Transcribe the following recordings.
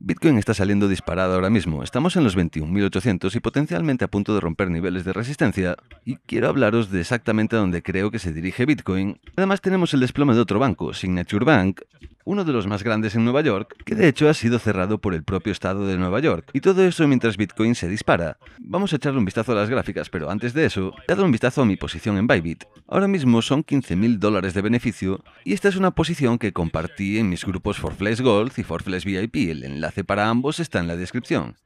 Bitcoin está saliendo disparado ahora mismo. Estamos en los 21.800 y potencialmente a punto de romper niveles de resistencia. Y quiero hablaros de exactamente a dónde creo que se dirige Bitcoin. Además tenemos el desplome de otro banco, Signature Bank, uno de los más grandes en Nueva York, que de hecho ha sido cerrado por el propio estado de Nueva York. Y todo eso mientras Bitcoin se dispara. Vamos a echarle un vistazo a las gráficas, pero antes de eso, dadle un vistazo a mi posición en Bybit. Ahora mismo son 15.000 dólares de beneficio y esta es una posición que compartí en mis grupos For Flex Gold y For VIP, el enlace para ambos está en la descripción.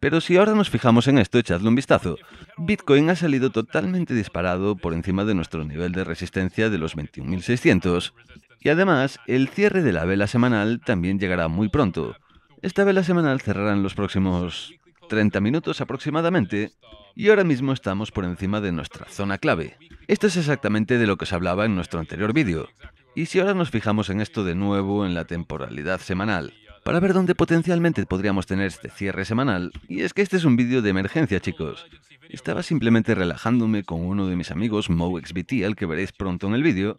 Pero si ahora nos fijamos en esto, echadle un vistazo. Bitcoin ha salido totalmente disparado por encima de nuestro nivel de resistencia de los 21.600. Y además, el cierre de la vela semanal también llegará muy pronto. Esta vela semanal cerrará en los próximos 30 minutos aproximadamente y ahora mismo estamos por encima de nuestra zona clave. Esto es exactamente de lo que os hablaba en nuestro anterior vídeo. Y si ahora nos fijamos en esto de nuevo en la temporalidad semanal, para ver dónde potencialmente podríamos tener este cierre semanal, y es que este es un vídeo de emergencia chicos. Estaba simplemente relajándome con uno de mis amigos, MoXBT, al que veréis pronto en el vídeo,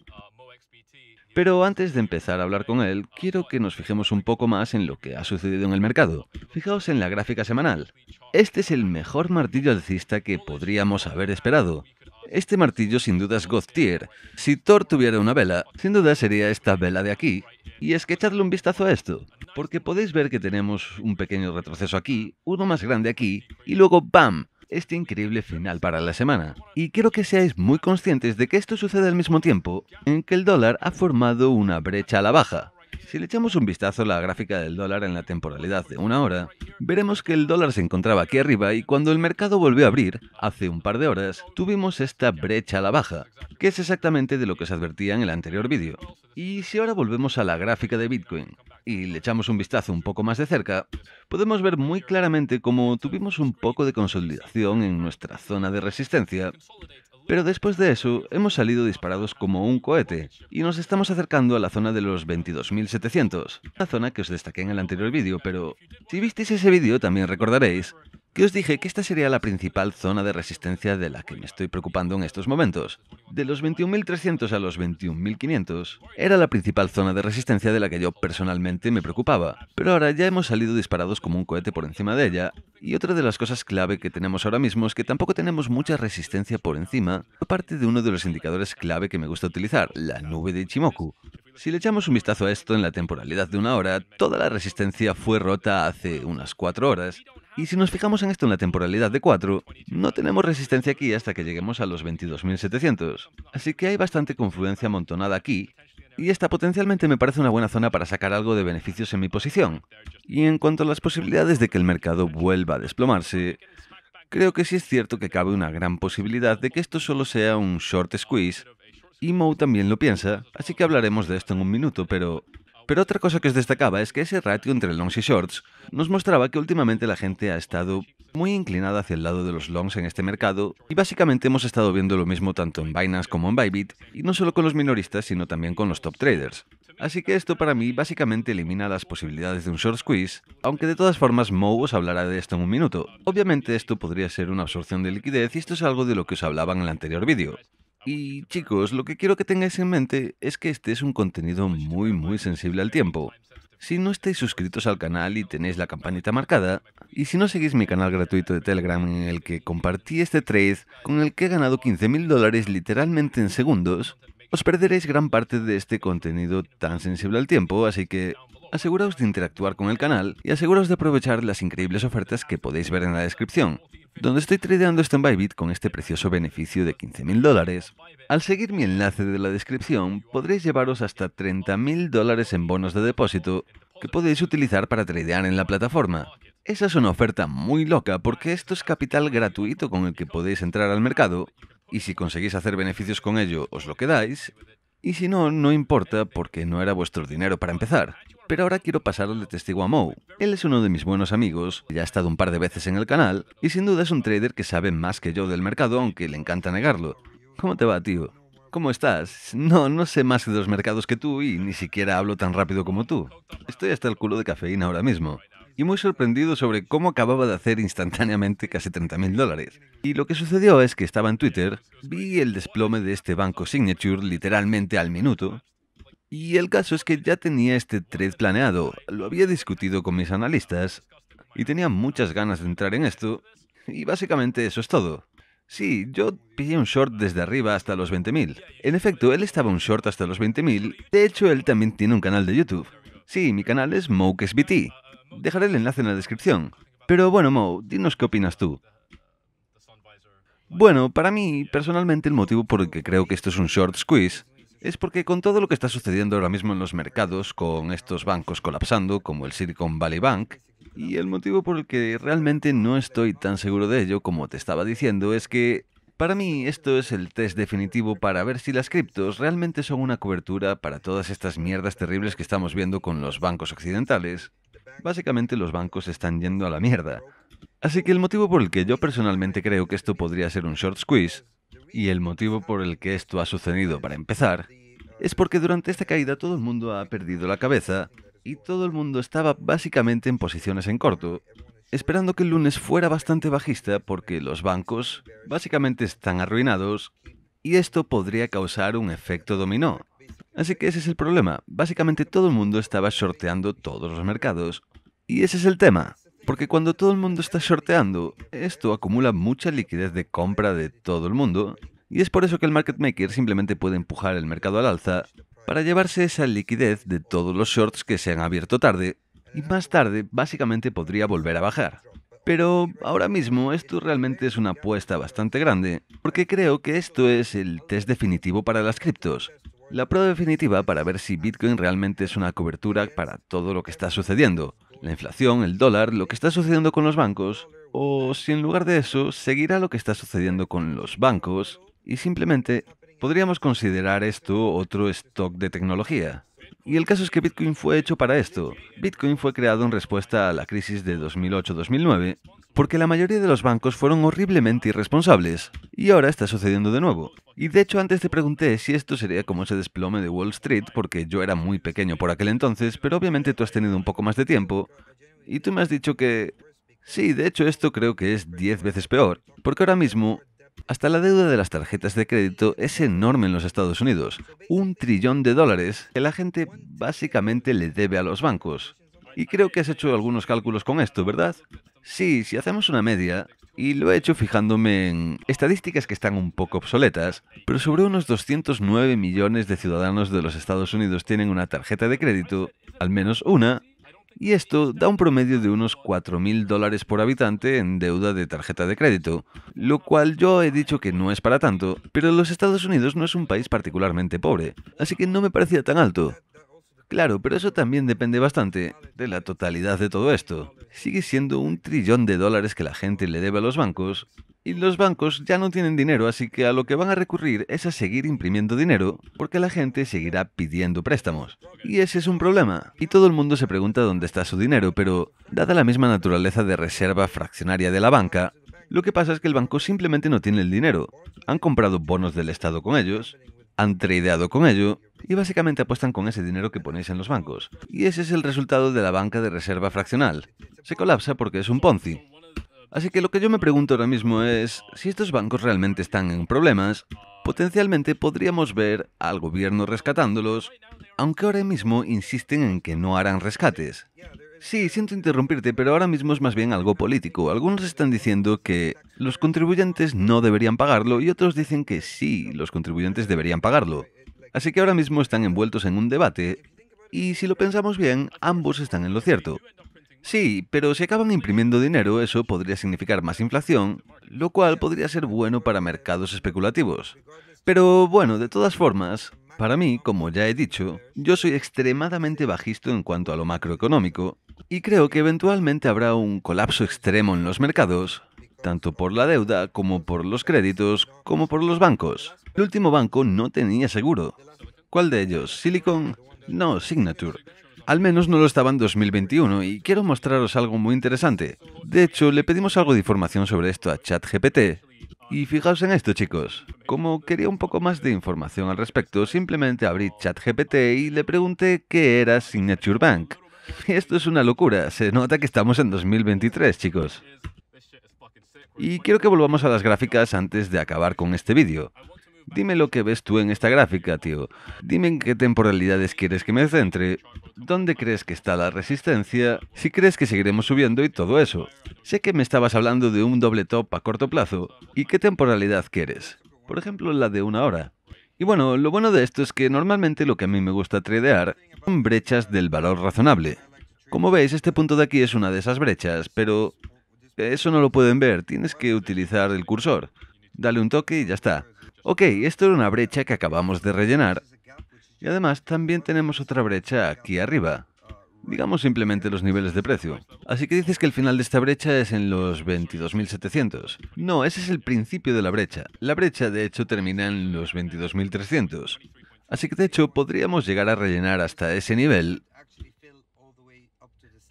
pero antes de empezar a hablar con él, quiero que nos fijemos un poco más en lo que ha sucedido en el mercado. Fijaos en la gráfica semanal. Este es el mejor martillo alcista que podríamos haber esperado. Este martillo sin duda es Gothier. Si Thor tuviera una vela, sin duda sería esta vela de aquí. Y es que echadle un vistazo a esto, porque podéis ver que tenemos un pequeño retroceso aquí, uno más grande aquí, y luego ¡bam! este increíble final para la semana. Y quiero que seáis muy conscientes de que esto sucede al mismo tiempo en que el dólar ha formado una brecha a la baja. Si le echamos un vistazo a la gráfica del dólar en la temporalidad de una hora, veremos que el dólar se encontraba aquí arriba y cuando el mercado volvió a abrir, hace un par de horas, tuvimos esta brecha a la baja, que es exactamente de lo que se advertía en el anterior vídeo. Y si ahora volvemos a la gráfica de Bitcoin, y le echamos un vistazo un poco más de cerca, podemos ver muy claramente cómo tuvimos un poco de consolidación en nuestra zona de resistencia, pero después de eso, hemos salido disparados como un cohete y nos estamos acercando a la zona de los 22.700, la zona que os destaqué en el anterior vídeo, pero si visteis ese vídeo también recordaréis que os dije que esta sería la principal zona de resistencia de la que me estoy preocupando en estos momentos. De los 21.300 a los 21.500 era la principal zona de resistencia de la que yo personalmente me preocupaba, pero ahora ya hemos salido disparados como un cohete por encima de ella, y otra de las cosas clave que tenemos ahora mismo es que tampoco tenemos mucha resistencia por encima, aparte de uno de los indicadores clave que me gusta utilizar, la nube de Ichimoku. Si le echamos un vistazo a esto en la temporalidad de una hora, toda la resistencia fue rota hace unas 4 horas, y si nos fijamos en esto en la temporalidad de 4, no tenemos resistencia aquí hasta que lleguemos a los 22.700. Así que hay bastante confluencia amontonada aquí, y esta potencialmente me parece una buena zona para sacar algo de beneficios en mi posición. Y en cuanto a las posibilidades de que el mercado vuelva a desplomarse, creo que sí es cierto que cabe una gran posibilidad de que esto solo sea un short squeeze, y Mo también lo piensa, así que hablaremos de esto en un minuto, pero pero otra cosa que os destacaba es que ese ratio entre longs y shorts nos mostraba que últimamente la gente ha estado muy inclinada hacia el lado de los longs en este mercado y básicamente hemos estado viendo lo mismo tanto en Binance como en Bybit y no solo con los minoristas sino también con los top traders. Así que esto para mí básicamente elimina las posibilidades de un short squeeze, aunque de todas formas Moe os hablará de esto en un minuto. Obviamente esto podría ser una absorción de liquidez y esto es algo de lo que os hablaba en el anterior vídeo. Ah, y chicos, lo que quiero que tengáis en mente es que este es un contenido pues muy muy eh. sensible al tiempo. Si no estáis suscritos al canal y tenéis la campanita marcada, y si no seguís mi canal gratuito de Telegram en el que compartí este trade con el que he ganado 15.000 dólares literalmente en segundos, os perderéis gran parte de este contenido tan sensible al tiempo, así que aseguraos de interactuar con el canal y aseguraos de aprovechar las increíbles ofertas que podéis ver en la descripción, donde estoy tradeando este Bybit con este precioso beneficio de 15.000 dólares. Al seguir mi enlace de la descripción, podréis llevaros hasta 30.000 dólares en bonos de depósito que podéis utilizar para tradear en la plataforma. Esa es una oferta muy loca porque esto es capital gratuito con el que podéis entrar al mercado y si conseguís hacer beneficios con ello, os lo quedáis, y si no, no importa porque no era vuestro dinero para empezar. Pero ahora quiero pasarle de testigo a Moe. Él es uno de mis buenos amigos, ya ha estado un par de veces en el canal, y sin duda es un trader que sabe más que yo del mercado, aunque le encanta negarlo. ¿Cómo te va, tío? ¿Cómo estás? No, no sé más de los mercados que tú y ni siquiera hablo tan rápido como tú. Estoy hasta el culo de cafeína ahora mismo y muy sorprendido sobre cómo acababa de hacer instantáneamente casi 30.000 dólares. Y lo que sucedió es que estaba en Twitter, vi el desplome de este banco Signature literalmente al minuto, y el caso es que ya tenía este trade planeado, lo había discutido con mis analistas, y tenía muchas ganas de entrar en esto, y básicamente eso es todo. Sí, yo pillé un short desde arriba hasta los 20.000. En efecto, él estaba un short hasta los 20.000. De hecho, él también tiene un canal de YouTube. Sí, mi canal es MokesBT. Dejaré el enlace en la descripción. Pero bueno, Mo, dinos qué opinas tú. Bueno, para mí, personalmente, el motivo por el que creo que esto es un short squeeze es porque con todo lo que está sucediendo ahora mismo en los mercados, con estos bancos colapsando, como el Silicon Valley Bank, y el motivo por el que realmente no estoy tan seguro de ello, como te estaba diciendo, es que para mí esto es el test definitivo para ver si las criptos realmente son una cobertura para todas estas mierdas terribles que estamos viendo con los bancos occidentales Básicamente los bancos están yendo a la mierda. Así que el motivo por el que yo personalmente creo que esto podría ser un short squeeze, y el motivo por el que esto ha sucedido para empezar, es porque durante esta caída todo el mundo ha perdido la cabeza y todo el mundo estaba básicamente en posiciones en corto, esperando que el lunes fuera bastante bajista porque los bancos básicamente están arruinados y esto podría causar un efecto dominó. Así que ese es el problema. Básicamente todo el mundo estaba sorteando todos los mercados. Y ese es el tema. Porque cuando todo el mundo está sorteando, esto acumula mucha liquidez de compra de todo el mundo. Y es por eso que el market maker simplemente puede empujar el mercado al alza para llevarse esa liquidez de todos los shorts que se han abierto tarde. Y más tarde, básicamente, podría volver a bajar. Pero ahora mismo esto realmente es una apuesta bastante grande, porque creo que esto es el test definitivo para las criptos. La prueba definitiva para ver si Bitcoin realmente es una cobertura para todo lo que está sucediendo, la inflación, el dólar, lo que está sucediendo con los bancos, o si en lugar de eso seguirá lo que está sucediendo con los bancos y simplemente podríamos considerar esto otro stock de tecnología. Y el caso es que Bitcoin fue hecho para esto. Bitcoin fue creado en respuesta a la crisis de 2008-2009 porque la mayoría de los bancos fueron horriblemente irresponsables. Y ahora está sucediendo de nuevo. Y de hecho antes te pregunté si esto sería como ese desplome de Wall Street, porque yo era muy pequeño por aquel entonces, pero obviamente tú has tenido un poco más de tiempo. Y tú me has dicho que... Sí, de hecho esto creo que es 10 veces peor, porque ahora mismo hasta la deuda de las tarjetas de crédito es enorme en los Estados Unidos, un trillón de dólares que la gente básicamente le debe a los bancos. Y creo que has hecho algunos cálculos con esto, ¿verdad? Sí, si hacemos una media, y lo he hecho fijándome en estadísticas que están un poco obsoletas, pero sobre unos 209 millones de ciudadanos de los Estados Unidos tienen una tarjeta de crédito, al menos una, y esto da un promedio de unos 4.000 dólares por habitante en deuda de tarjeta de crédito, lo cual yo he dicho que no es para tanto, pero los Estados Unidos no es un país particularmente pobre, así que no me parecía tan alto. Claro, pero eso también depende bastante de la totalidad de todo esto. Sigue siendo un trillón de dólares que la gente le debe a los bancos, y los bancos ya no tienen dinero, así que a lo que van a recurrir es a seguir imprimiendo dinero, porque la gente seguirá pidiendo préstamos. Y ese es un problema. Y todo el mundo se pregunta dónde está su dinero, pero, dada la misma naturaleza de reserva fraccionaria de la banca, lo que pasa es que el banco simplemente no tiene el dinero. Han comprado bonos del Estado con ellos, han tradeado con ello, y básicamente apuestan con ese dinero que ponéis en los bancos. Y ese es el resultado de la banca de reserva fraccional. Se colapsa porque es un Ponzi. Así que lo que yo me pregunto ahora mismo es, si estos bancos realmente están en problemas, potencialmente podríamos ver al gobierno rescatándolos, aunque ahora mismo insisten en que no harán rescates. Sí, siento interrumpirte, pero ahora mismo es más bien algo político. Algunos están diciendo que los contribuyentes no deberían pagarlo y otros dicen que sí, los contribuyentes deberían pagarlo. Así que ahora mismo están envueltos en un debate y si lo pensamos bien, ambos están en lo cierto. Sí, pero si acaban imprimiendo dinero, eso podría significar más inflación, lo cual podría ser bueno para mercados especulativos. Pero bueno, de todas formas, para mí, como ya he dicho, yo soy extremadamente bajista en cuanto a lo macroeconómico, y creo que eventualmente habrá un colapso extremo en los mercados, tanto por la deuda como por los créditos, como por los bancos. El último banco no tenía seguro. ¿Cuál de ellos? ¿Silicon? No, Signature. Al menos no lo estaba en 2021 y quiero mostraros algo muy interesante. De hecho, le pedimos algo de información sobre esto a ChatGPT. Y fijaos en esto chicos, como quería un poco más de información al respecto, simplemente abrí ChatGPT y le pregunté qué era Signature Bank. Esto es una locura, se nota que estamos en 2023 chicos. Y quiero que volvamos a las gráficas antes de acabar con este vídeo. Dime lo que ves tú en esta gráfica, tío. Dime en qué temporalidades quieres que me centre, dónde crees que está la resistencia, si crees que seguiremos subiendo y todo eso. Sé que me estabas hablando de un doble top a corto plazo. ¿Y qué temporalidad quieres? Por ejemplo, la de una hora. Y bueno, lo bueno de esto es que normalmente lo que a mí me gusta tradear son brechas del valor razonable. Como veis, este punto de aquí es una de esas brechas, pero eso no lo pueden ver, tienes que utilizar el cursor. Dale un toque y ya está. Ok, esto era una brecha que acabamos de rellenar. Y además también tenemos otra brecha aquí arriba. Digamos simplemente los niveles de precio. Así que dices que el final de esta brecha es en los 22.700. No, ese es el principio de la brecha. La brecha de hecho termina en los 22.300. Así que de hecho podríamos llegar a rellenar hasta ese nivel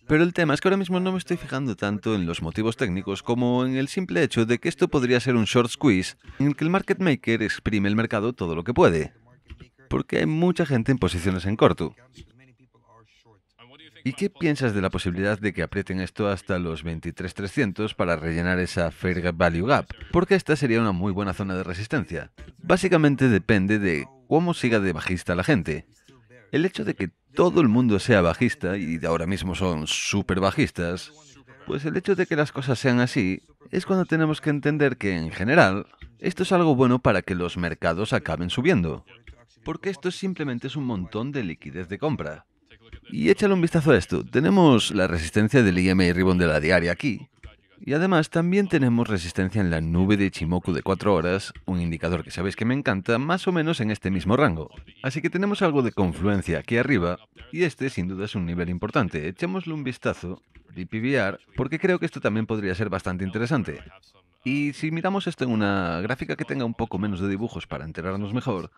pero el tema es que ahora mismo no me estoy fijando tanto en los motivos técnicos como en el simple hecho de que esto podría ser un short squeeze en el que el market maker exprime el mercado todo lo que puede. Porque hay mucha gente en posiciones en corto. ¿Y qué piensas de la posibilidad de que aprieten esto hasta los 23.300 para rellenar esa fair value gap? Porque esta sería una muy buena zona de resistencia. Básicamente depende de cómo siga de bajista la gente. El hecho de que todo el mundo sea bajista, y ahora mismo son súper bajistas, pues el hecho de que las cosas sean así es cuando tenemos que entender que, en general, esto es algo bueno para que los mercados acaben subiendo. Porque esto simplemente es un montón de liquidez de compra. Y échale un vistazo a esto. Tenemos la resistencia del y Ribbon de la diaria aquí, y además también tenemos resistencia en la nube de chimoku de 4 horas, un indicador que sabéis que me encanta, más o menos en este mismo rango. Así que tenemos algo de confluencia aquí arriba, y este sin duda es un nivel importante. Echémosle un vistazo, de PBR, porque creo que esto también podría ser bastante interesante. Y si miramos esto en una gráfica que tenga un poco menos de dibujos para enterarnos mejor,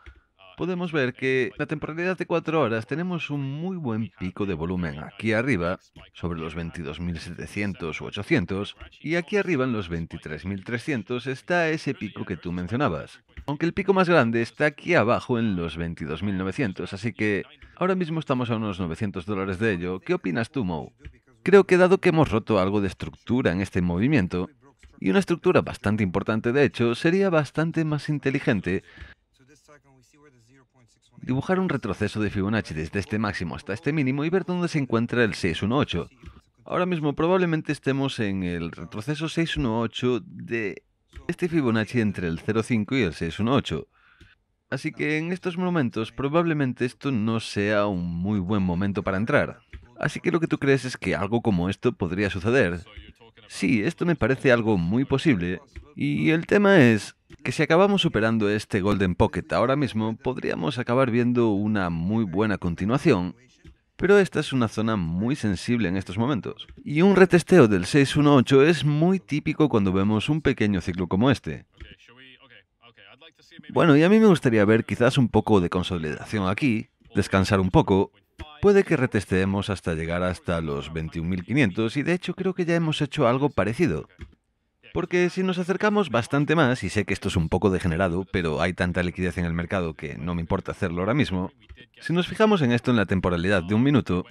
podemos ver que la temporalidad de 4 horas tenemos un muy buen pico de volumen aquí arriba, sobre los 22.700 u 800, y aquí arriba en los 23.300 está ese pico que tú mencionabas. Aunque el pico más grande está aquí abajo en los 22.900, así que ahora mismo estamos a unos 900 dólares de ello. ¿Qué opinas tú, Mo? Creo que dado que hemos roto algo de estructura en este movimiento, y una estructura bastante importante de hecho, sería bastante más inteligente Dibujar un retroceso de Fibonacci desde este máximo hasta este mínimo y ver dónde se encuentra el 618. Ahora mismo probablemente estemos en el retroceso 618 de este Fibonacci entre el 05 y el 618. Así que en estos momentos probablemente esto no sea un muy buen momento para entrar. Así que lo que tú crees es que algo como esto podría suceder. Sí, esto me parece algo muy posible. Y el tema es, que si acabamos superando este Golden Pocket ahora mismo, podríamos acabar viendo una muy buena continuación, pero esta es una zona muy sensible en estos momentos. Y un retesteo del 618 es muy típico cuando vemos un pequeño ciclo como este. Bueno, y a mí me gustaría ver quizás un poco de consolidación aquí, descansar un poco, puede que retesteemos hasta llegar hasta los 21.500 y de hecho creo que ya hemos hecho algo parecido. Porque si nos acercamos bastante más, y sé que esto es un poco degenerado, pero hay tanta liquidez en el mercado que no me importa hacerlo ahora mismo, si nos fijamos en esto en la temporalidad de un minuto,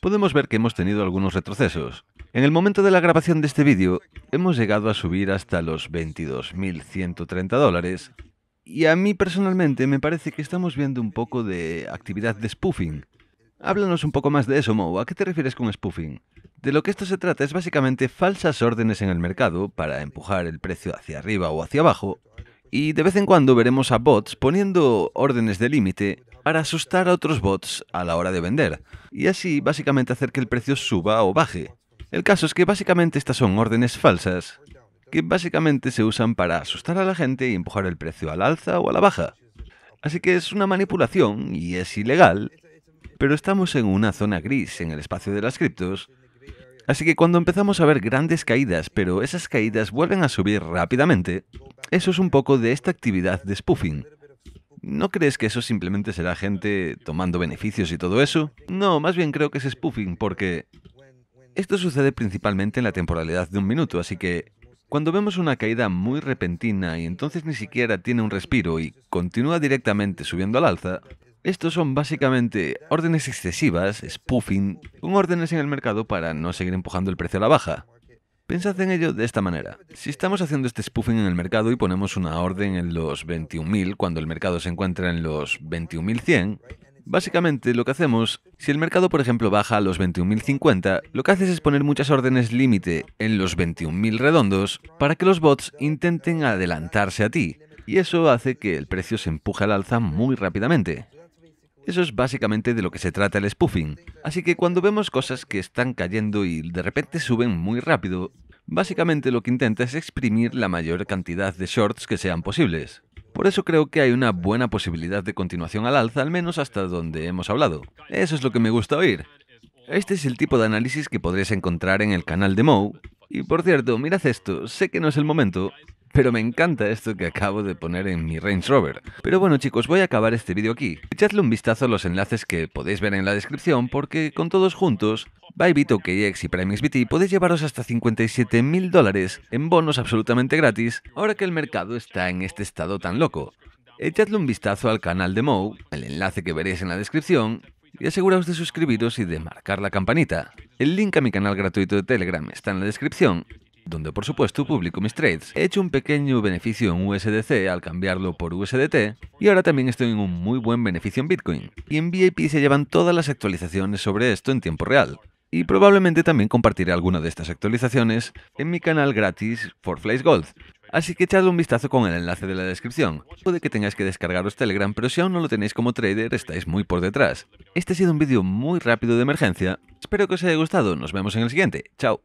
podemos ver que hemos tenido algunos retrocesos. En el momento de la grabación de este vídeo, hemos llegado a subir hasta los 22.130 dólares, y a mí personalmente me parece que estamos viendo un poco de actividad de spoofing. Háblanos un poco más de eso, Mo. ¿A qué te refieres con spoofing? De lo que esto se trata es básicamente falsas órdenes en el mercado para empujar el precio hacia arriba o hacia abajo, y de vez en cuando veremos a bots poniendo órdenes de límite para asustar a otros bots a la hora de vender, y así básicamente hacer que el precio suba o baje. El caso es que básicamente estas son órdenes falsas, que básicamente se usan para asustar a la gente y empujar el precio al alza o a la baja. Así que es una manipulación y es ilegal, pero estamos en una zona gris en el espacio de las criptos, Así que cuando empezamos a ver grandes caídas, pero esas caídas vuelven a subir rápidamente, eso es un poco de esta actividad de spoofing. ¿No crees que eso simplemente será gente tomando beneficios y todo eso? No, más bien creo que es spoofing porque esto sucede principalmente en la temporalidad de un minuto, así que cuando vemos una caída muy repentina y entonces ni siquiera tiene un respiro y continúa directamente subiendo al alza, estos son básicamente órdenes excesivas, spoofing, con órdenes en el mercado para no seguir empujando el precio a la baja. Pensad en ello de esta manera. Si estamos haciendo este spoofing en el mercado y ponemos una orden en los 21.000 cuando el mercado se encuentra en los 21.100, Básicamente lo que hacemos, si el mercado por ejemplo baja a los 21.050, lo que haces es poner muchas órdenes límite en los 21.000 redondos para que los bots intenten adelantarse a ti. Y eso hace que el precio se empuje al alza muy rápidamente. Eso es básicamente de lo que se trata el spoofing. Así que cuando vemos cosas que están cayendo y de repente suben muy rápido, básicamente lo que intenta es exprimir la mayor cantidad de shorts que sean posibles. Por eso creo que hay una buena posibilidad de continuación al alza, al menos hasta donde hemos hablado. Eso es lo que me gusta oír. Este es el tipo de análisis que podréis encontrar en el canal de Mo. Y por cierto, mirad esto, sé que no es el momento, pero me encanta esto que acabo de poner en mi Range Rover. Pero bueno chicos, voy a acabar este vídeo aquí. Echadle un vistazo a los enlaces que podéis ver en la descripción porque con todos juntos, Bybit, OKX y PrimeXBT podéis llevaros hasta 57.000 dólares en bonos absolutamente gratis ahora que el mercado está en este estado tan loco. Echadle un vistazo al canal de Mo, el enlace que veréis en la descripción, y aseguraos de suscribiros y de marcar la campanita. El link a mi canal gratuito de Telegram está en la descripción donde por supuesto publico mis trades. He hecho un pequeño beneficio en USDC al cambiarlo por USDT y ahora también estoy en un muy buen beneficio en Bitcoin. Y en VIP se llevan todas las actualizaciones sobre esto en tiempo real. Y probablemente también compartiré alguna de estas actualizaciones en mi canal gratis For Flays Gold, Así que echadle un vistazo con el enlace de la descripción. Puede que tengáis que descargaros Telegram, pero si aún no lo tenéis como trader, estáis muy por detrás. Este ha sido un vídeo muy rápido de emergencia. Espero que os haya gustado. Nos vemos en el siguiente. Chao.